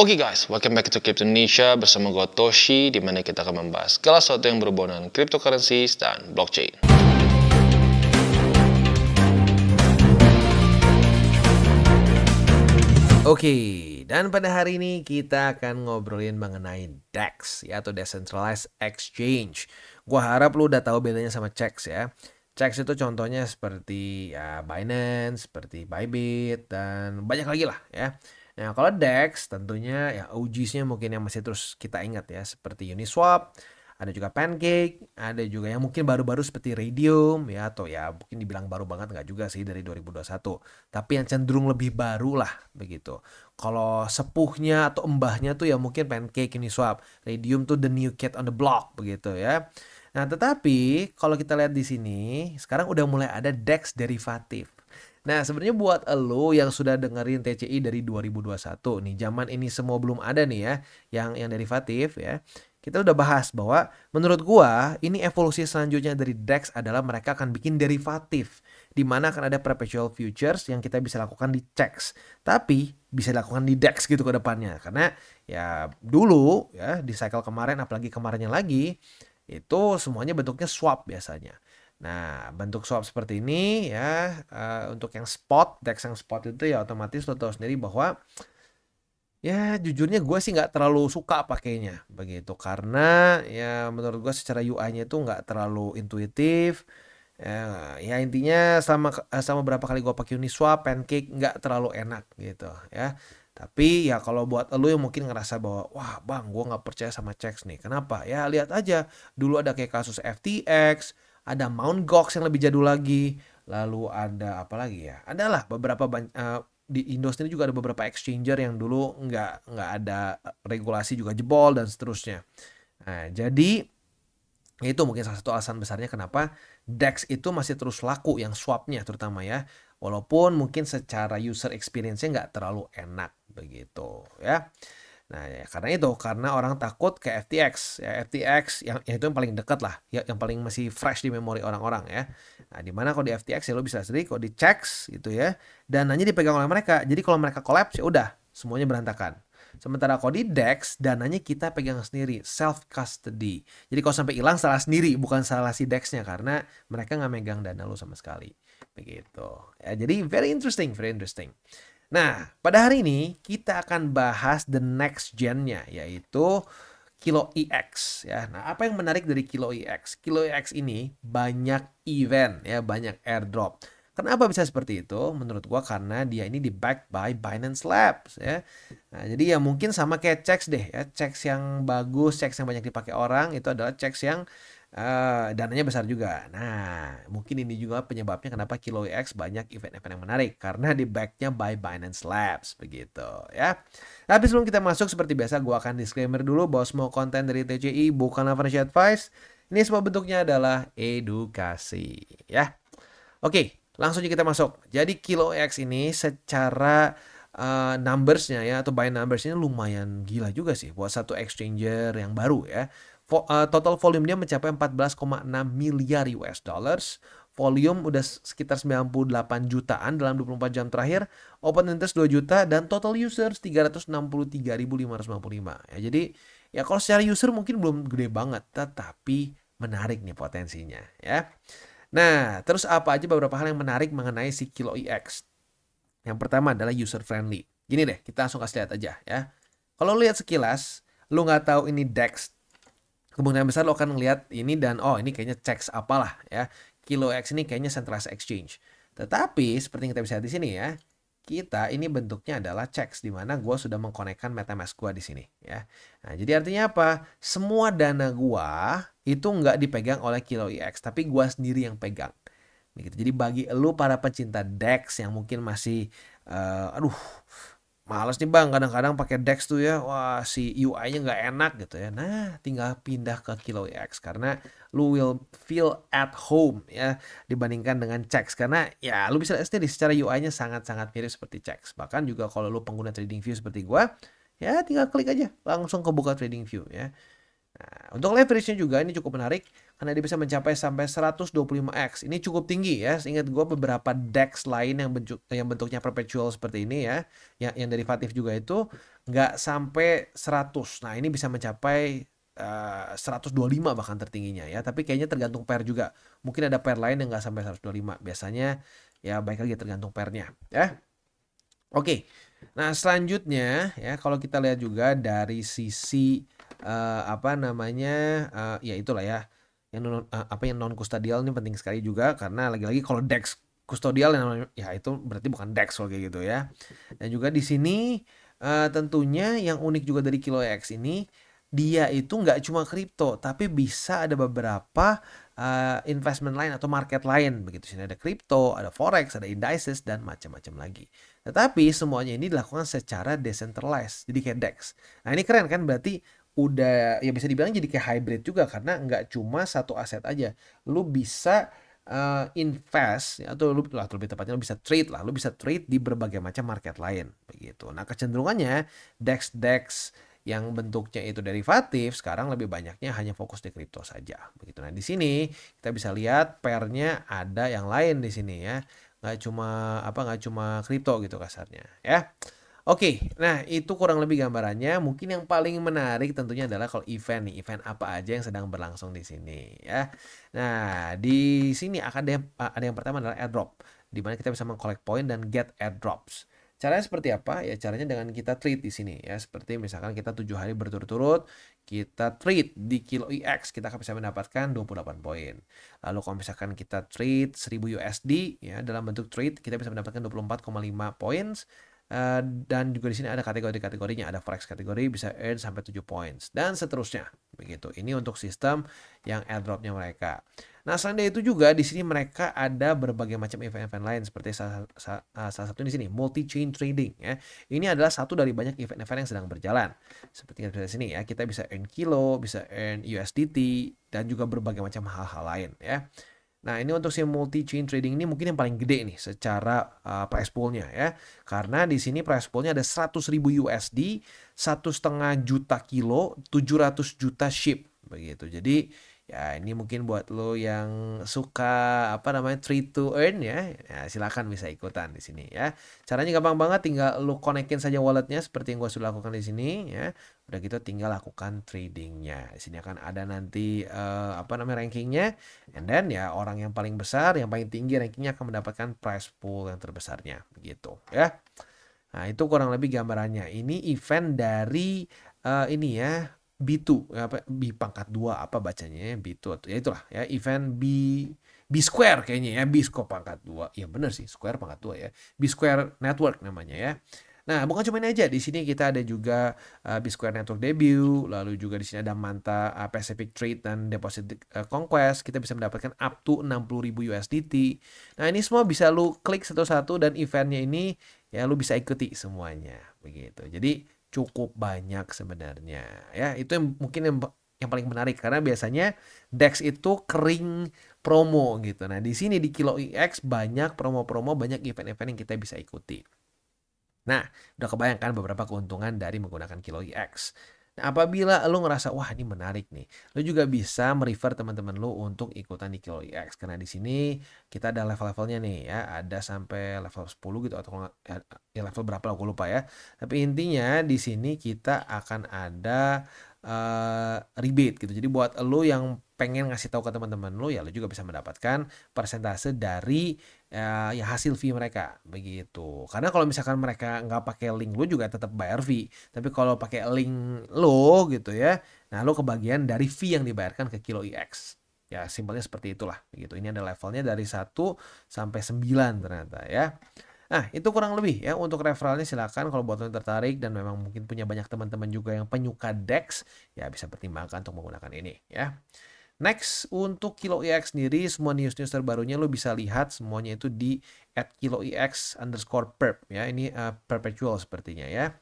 Oke okay guys, welcome back to Crypto Indonesia bersama gue Toshi di mana kita akan membahas kelas satu yang berhubungan dengan cryptocurrency dan blockchain. Oke, okay, dan pada hari ini kita akan ngobrolin mengenai DEX ya atau Decentralized Exchange. Gue harap lu udah tahu bedanya sama CEX ya. CEX itu contohnya seperti ya Binance, seperti Bybit dan banyak lagi lah ya. Nah kalau DEX tentunya ya OGs-nya mungkin yang masih terus kita ingat ya seperti Uniswap, ada juga Pancake, ada juga yang mungkin baru-baru seperti Radium ya atau ya mungkin dibilang baru banget nggak juga sih dari 2021. Tapi yang cenderung lebih baru lah begitu. Kalau sepuhnya atau embahnya tuh ya mungkin Pancake, Uniswap, Radium tuh the new cat on the block begitu ya. Nah tetapi kalau kita lihat di sini sekarang udah mulai ada DEX derivatif. Nah, sebenarnya buat lo yang sudah dengerin TCI dari 2021 nih, zaman ini semua belum ada nih ya, yang yang derivatif ya. Kita udah bahas bahwa menurut gua ini evolusi selanjutnya dari DEX adalah mereka akan bikin derivatif di mana akan ada perpetual futures yang kita bisa lakukan di CEX. Tapi bisa lakukan di DEX gitu ke depannya karena ya dulu ya di cycle kemarin apalagi kemarinnya lagi itu semuanya bentuknya swap biasanya. Nah, bentuk swap seperti ini ya uh, untuk yang spot, dex yang spot itu ya otomatis lo tahu sendiri bahwa ya jujurnya gue sih nggak terlalu suka pakainya begitu karena ya menurut gue secara UI-nya itu nggak terlalu intuitif. Ya, ya intinya sama eh, sama berapa kali gue pakai Uniswap, pancake nggak terlalu enak gitu ya. Tapi ya kalau buat lo yang mungkin ngerasa bahwa wah bang gue nggak percaya sama checks nih. Kenapa? Ya lihat aja dulu ada kayak kasus FTX, ada Mount Gox yang lebih jadul lagi, lalu ada apa lagi ya? Adalah beberapa uh, di Indo sendiri juga ada beberapa exchanger yang dulu nggak nggak ada regulasi juga jebol dan seterusnya. Nah, jadi itu mungkin salah satu alasan besarnya kenapa DEX itu masih terus laku yang swapnya terutama ya. Walaupun mungkin secara user experience-nya nggak terlalu enak begitu ya. Nah, ya, karena itu karena orang takut ke FTX, ya FTX yang ya itu yang paling dekat lah, ya, yang paling masih fresh di memori orang-orang ya. Nah, di mana kalau di FTX ya lo bisa sendiri, kalau di checks gitu ya, dananya dipegang oleh mereka. Jadi kalau mereka collapse ya udah, semuanya berantakan. Sementara kalau di DEX, dananya kita pegang sendiri, self custody. Jadi kalau sampai hilang salah sendiri, bukan salah si dexnya karena mereka nggak megang dana lo sama sekali. Begitu. Ya, jadi very interesting, very interesting. Nah, pada hari ini kita akan bahas the next gen-nya yaitu Kilo EX ya. Nah, apa yang menarik dari Kilo EX? Kilo EX ini banyak event ya, banyak airdrop. Kenapa bisa seperti itu? Menurut gua karena dia ini di back by Binance Labs ya. Nah, jadi ya mungkin sama kayak checks deh ya. Checks yang bagus, checks yang banyak dipakai orang itu adalah checks yang uh, dananya besar juga. Nah, mungkin ini juga penyebabnya kenapa Kilo X banyak event-event yang menarik karena di backnya by Binance Labs begitu ya. Tapi sebelum kita masuk seperti biasa gua akan disclaimer dulu bahwa semua konten dari TCI bukanlah financial advice. Ini semua bentuknya adalah edukasi ya. Oke, langsung aja kita masuk. Jadi Kilo X ini secara uh, numbersnya ya atau buy numbersnya lumayan gila juga sih buat satu exchanger yang baru ya. Vo, uh, total dia mencapai 14,6 miliar US dollars. Volume udah sekitar 98 jutaan dalam 24 jam terakhir. Open interest 2 juta dan total users 363.555. Ya, jadi ya kalau secara user mungkin belum gede banget tetapi menarik nih potensinya ya. Nah, terus apa aja beberapa hal yang menarik mengenai si Kilo EX? Yang pertama adalah user friendly. Gini deh, kita langsung kasih lihat aja ya. Kalau lihat sekilas, lu nggak tahu ini DEX. Kemungkinan besar lo akan ngelihat ini dan oh ini kayaknya checks apalah ya. Kilo X ini kayaknya Centralized Exchange. Tetapi seperti yang kita bisa lihat di sini ya, kita ini bentuknya adalah checks di mana gue sudah mengkonekkan MetaMask gue di sini ya. Nah, jadi artinya apa? Semua dana gue itu nggak dipegang oleh Kilo X, tapi gue sendiri yang pegang gitu. Jadi bagi lu para pecinta DEX yang mungkin masih uh, aduh males nih bang kadang-kadang pakai DEX tuh ya wah si UI-nya nggak enak gitu ya nah tinggal pindah ke Kilo X karena lu will feel at home ya dibandingkan dengan Chex karena ya lu bisa lihat sendiri secara UI-nya sangat-sangat mirip seperti Chex bahkan juga kalau lu pengguna trading view seperti gua ya tinggal klik aja langsung kebuka trading view ya nah, untuk leverage-nya juga ini cukup menarik dia bisa mencapai sampai 125x. Ini cukup tinggi ya. Ingat gue beberapa DEX lain yang, bentuk, yang bentuknya perpetual seperti ini ya. Yang, yang derivatif juga itu nggak sampai 100. Nah ini bisa mencapai eh, uh, 125 bahkan tertingginya ya. Tapi kayaknya tergantung pair juga. Mungkin ada pair lain yang nggak sampai 125. Biasanya ya baik lagi tergantung pairnya ya. Oke. Nah selanjutnya ya kalau kita lihat juga dari sisi uh, apa namanya uh, ya itulah ya yang non, eh, apa yang non kustodial ini penting sekali juga karena lagi-lagi kalau dex kustodial yang ya itu berarti bukan dex kalau kayak gitu ya dan juga di sini uh, tentunya yang unik juga dari kilo x ini dia itu nggak cuma kripto tapi bisa ada beberapa uh, investment lain atau market lain begitu sini ada kripto ada forex ada indices dan macam-macam lagi tetapi semuanya ini dilakukan secara decentralized jadi kayak dex nah ini keren kan berarti udah ya bisa dibilang jadi kayak hybrid juga karena nggak cuma satu aset aja lu bisa uh, invest ya, atau lu lah lebih tepatnya lu bisa trade lah lu bisa trade di berbagai macam market lain begitu nah kecenderungannya dex dex yang bentuknya itu derivatif sekarang lebih banyaknya hanya fokus di kripto saja begitu nah di sini kita bisa lihat pairnya ada yang lain di sini ya nggak cuma apa nggak cuma kripto gitu kasarnya ya Oke, okay, nah itu kurang lebih gambarannya. Mungkin yang paling menarik tentunya adalah kalau event nih, event apa aja yang sedang berlangsung di sini ya. Nah, di sini akan ada yang, ada yang pertama adalah airdrop, di mana kita bisa mengcollect point dan get airdrops. Caranya seperti apa? Ya caranya dengan kita trade di sini ya. Seperti misalkan kita tujuh hari berturut-turut kita trade di Kilo EX kita akan bisa mendapatkan 28 poin. Lalu kalau misalkan kita trade 1000 USD ya dalam bentuk trade kita bisa mendapatkan 24,5 points Uh, dan juga di sini ada kategori-kategorinya, ada forex kategori bisa earn sampai 7 points dan seterusnya. Begitu. Ini untuk sistem yang airdropnya mereka. Nah, selain itu juga di sini mereka ada berbagai macam event-event lain seperti eh, salah, salah, salah satu di sini multi chain trading ya. Ini adalah satu dari banyak event-event yang sedang berjalan. Seperti yang di sini ya, kita bisa earn kilo, bisa earn USDT dan juga berbagai macam hal-hal lain ya. Nah, ini untuk si multi chain trading ini mungkin yang paling gede nih secara uh, price pool ya. Karena di sini price pool ada ada ribu USD, satu setengah juta kilo, 700 juta ship begitu. Jadi Ya ini mungkin buat lo yang suka apa namanya three to earn ya, ya silakan bisa ikutan di sini ya. Caranya gampang banget, tinggal lo konekin saja walletnya seperti yang gue sudah lakukan di sini ya. Udah gitu tinggal lakukan tradingnya. Di sini akan ada nanti uh, apa namanya rankingnya. And then ya orang yang paling besar, yang paling tinggi rankingnya akan mendapatkan prize pool yang terbesarnya. Begitu ya. Nah itu kurang lebih gambarannya. Ini event dari uh, ini ya B2 apa B pangkat 2 apa bacanya ya, B2 atau ya itulah ya event B B square kayaknya ya B square pangkat 2 ya bener sih square pangkat 2 ya B square network namanya ya Nah, bukan cuma ini aja. Di sini kita ada juga uh, B Square Network debut, lalu juga di sini ada Manta uh, Pacific Trade dan Deposit uh, Conquest. Kita bisa mendapatkan up to 60.000 USDT. Nah, ini semua bisa lu klik satu-satu dan eventnya ini ya lu bisa ikuti semuanya. Begitu. Jadi cukup banyak sebenarnya ya itu yang mungkin yang yang paling menarik karena biasanya Dex itu kering promo gitu. Nah, di sini di Kilo EX banyak promo-promo, banyak event-event yang kita bisa ikuti. Nah, udah kebayangkan beberapa keuntungan dari menggunakan Kilo EX apabila lo ngerasa wah ini menarik nih, lo juga bisa merefer teman-teman lo untuk ikutan di Kilo e X karena di sini kita ada level-levelnya nih ya, ada sampai level 10 gitu atau ya, ya level berapa lo? lupa ya. Tapi intinya di sini kita akan ada uh, rebate gitu. Jadi buat lo yang pengen ngasih tahu ke teman-teman lo ya lo juga bisa mendapatkan persentase dari uh, ya hasil fee mereka begitu. Karena kalau misalkan mereka nggak pakai link lo juga tetap bayar fee. Tapi kalau pakai link lo gitu ya, nah lo kebagian dari fee yang dibayarkan ke Kilo EX. Ya simpelnya seperti itulah begitu. Ini ada levelnya dari 1 sampai 9 ternyata ya. Nah, itu kurang lebih ya untuk referralnya silahkan kalau buat yang tertarik dan memang mungkin punya banyak teman-teman juga yang penyuka DEX, ya bisa pertimbangkan untuk menggunakan ini ya. Next, untuk Kilo EX sendiri, semua news-news terbarunya lo bisa lihat semuanya itu di at Kilo EX underscore perp ya. Ini uh, perpetual sepertinya ya.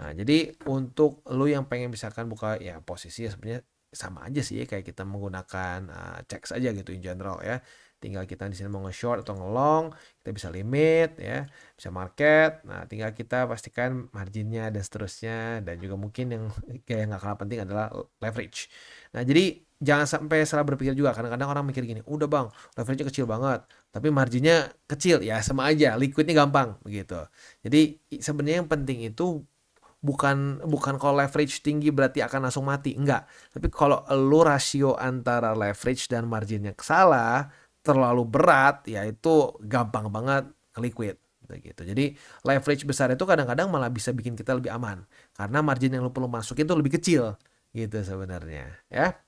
Nah, jadi untuk lo yang pengen misalkan buka ya posisi sebenarnya sama aja sih kayak kita menggunakan uh, eh, cek saja gitu in general ya tinggal kita di sini mau nge-short atau nge-long, kita bisa limit ya, bisa market. Nah, tinggal kita pastikan marginnya dan seterusnya dan juga mungkin yang kayak nggak kalah penting adalah leverage. Nah, jadi jangan sampai salah berpikir juga kadang-kadang orang mikir gini udah bang leverage nya kecil banget tapi marginnya kecil ya sama aja liquidnya gampang begitu jadi sebenarnya yang penting itu bukan bukan kalau leverage tinggi berarti akan langsung mati enggak tapi kalau lu rasio antara leverage dan marginnya salah terlalu berat ya itu gampang banget ke liquid gitu. Jadi leverage besar itu kadang-kadang malah bisa bikin kita lebih aman karena margin yang lo perlu masukin itu lebih kecil gitu sebenarnya ya.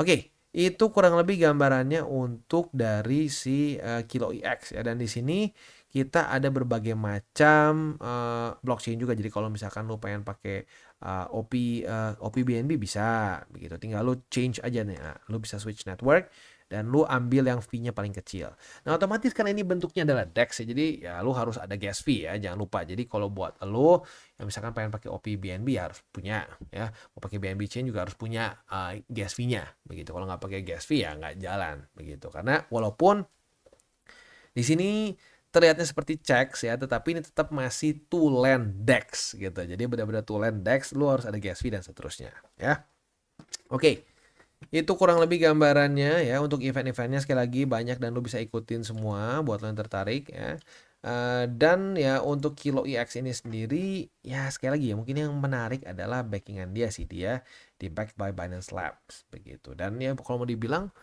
Oke, itu kurang lebih gambarannya untuk dari si uh, Kilo EX ya dan di sini kita ada berbagai macam uh, blockchain juga. Jadi kalau misalkan lo pengen pakai uh, ah, OP uh, ah, OPBNB bisa begitu. Tinggal lu change aja nih. Nah, lu bisa switch network dan lu ambil yang fee-nya paling kecil. Nah, otomatis karena ini bentuknya adalah DEX ya. Jadi ya lu harus ada gas fee ya, jangan lupa. Jadi kalau buat lu yang misalkan pengen pakai OP BNB ya harus punya ya. Mau pakai BNB chain juga harus punya uh, gas fee-nya begitu. Kalau nggak pakai gas fee ya nggak jalan begitu. Karena walaupun di sini terlihatnya seperti checks ya, tetapi ini tetap masih tulen dex gitu. Jadi benar-benar tulen dex, lu harus ada gas fee dan seterusnya ya. Oke. Itu kurang lebih gambarannya ya untuk event-eventnya sekali lagi banyak dan lu bisa ikutin semua buat lo yang tertarik ya. Uh, dan ya untuk Kilo EX ini sendiri ya sekali lagi ya mungkin yang menarik adalah backingan dia sih dia di backed by Binance Labs begitu dan ya kalau mau dibilang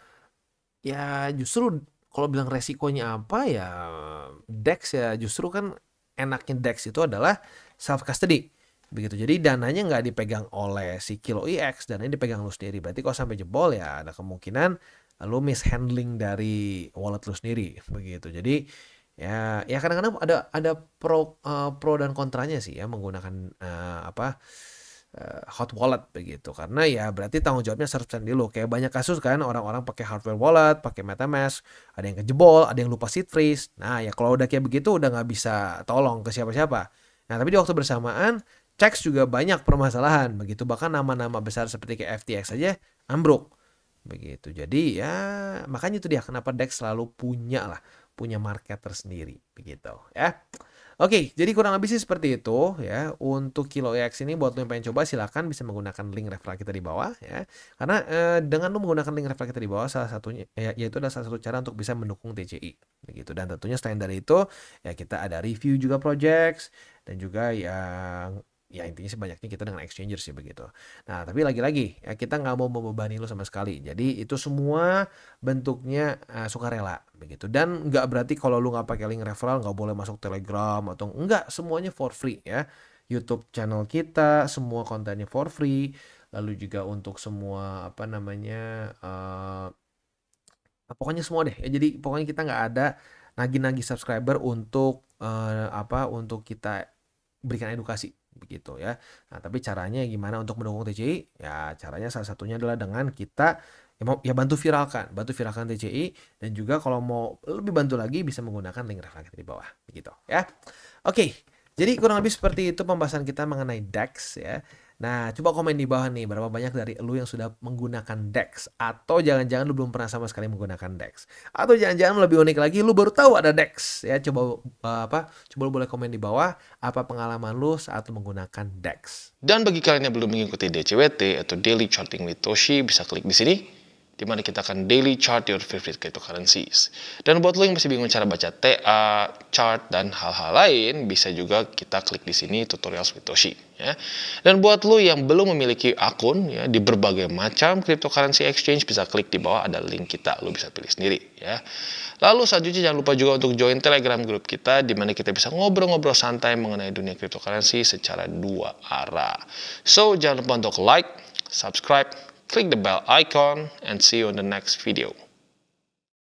ya justru kalau bilang resikonya apa ya Dex ya justru kan enaknya Dex itu adalah self custody begitu jadi dananya nggak dipegang oleh si Kilo EX ini dipegang lu sendiri berarti kalau sampai jebol ya ada kemungkinan lu mishandling dari wallet lu sendiri begitu jadi ya ya kadang-kadang ada ada pro uh, pro dan kontranya sih ya menggunakan uh, apa uh, hot wallet begitu karena ya berarti tanggung jawabnya 100% di lo kayak banyak kasus kan orang-orang pakai hardware wallet pakai metamask ada yang kejebol ada yang lupa seed phrase nah ya kalau udah kayak begitu udah nggak bisa tolong ke siapa-siapa nah tapi di waktu bersamaan Cex juga banyak permasalahan begitu bahkan nama-nama besar seperti kayak FTX aja ambruk begitu jadi ya makanya itu dia kenapa Dex selalu punya lah punya market tersendiri begitu ya Oke, jadi kurang lebih sih seperti itu ya. Untuk Kilo EX ini buat lo yang pengen coba silahkan bisa menggunakan link referral kita di bawah ya. Karena eh, dengan lo menggunakan link referral kita di bawah salah satunya ya, yaitu adalah salah satu cara untuk bisa mendukung TCI begitu. Dan tentunya selain dari itu ya kita ada review juga projects dan juga yang ya intinya sih banyaknya kita dengan exchanger sih begitu. Nah tapi lagi-lagi ya kita nggak mau membebani lo sama sekali. Jadi itu semua bentuknya uh, sukarela begitu. Dan nggak berarti kalau lo nggak pakai link referral nggak boleh masuk Telegram atau nggak semuanya for free ya. YouTube channel kita semua kontennya for free. Lalu juga untuk semua apa namanya uh, pokoknya semua deh. Ya, jadi pokoknya kita nggak ada nagi-nagi subscriber untuk uh, apa untuk kita berikan edukasi begitu ya. Nah, tapi caranya gimana untuk mendukung TCI? Ya, caranya salah satunya adalah dengan kita ya, ya bantu viralkan, bantu viralkan TCI dan juga kalau mau lebih bantu lagi bisa menggunakan link referral di bawah, begitu ya. Oke, jadi kurang lebih seperti itu pembahasan kita mengenai DEX ya. Nah, coba komen di bawah nih berapa banyak dari lu yang sudah menggunakan DEX atau jangan-jangan lu belum pernah sama sekali menggunakan DEX atau jangan-jangan lebih unik lagi lu baru tahu ada DEX ya coba eh, apa coba lu boleh komen di bawah apa pengalaman lu saat lu menggunakan DEX. Dan bagi kalian yang belum mengikuti DCWT atau Daily Charting with Toshi bisa klik di sini di mana kita akan daily chart your favorite cryptocurrencies. Dan buat lo yang masih bingung cara baca TA, chart, dan hal-hal lain, bisa juga kita klik di sini tutorial Satoshi. Ya. Dan buat lo yang belum memiliki akun ya, di berbagai macam cryptocurrency exchange, bisa klik di bawah ada link kita, lo bisa pilih sendiri. Ya. Lalu selanjutnya jangan lupa juga untuk join Telegram grup kita, di mana kita bisa ngobrol-ngobrol santai mengenai dunia cryptocurrency secara dua arah. So, jangan lupa untuk like, subscribe, click the bell icon and see you in the next video.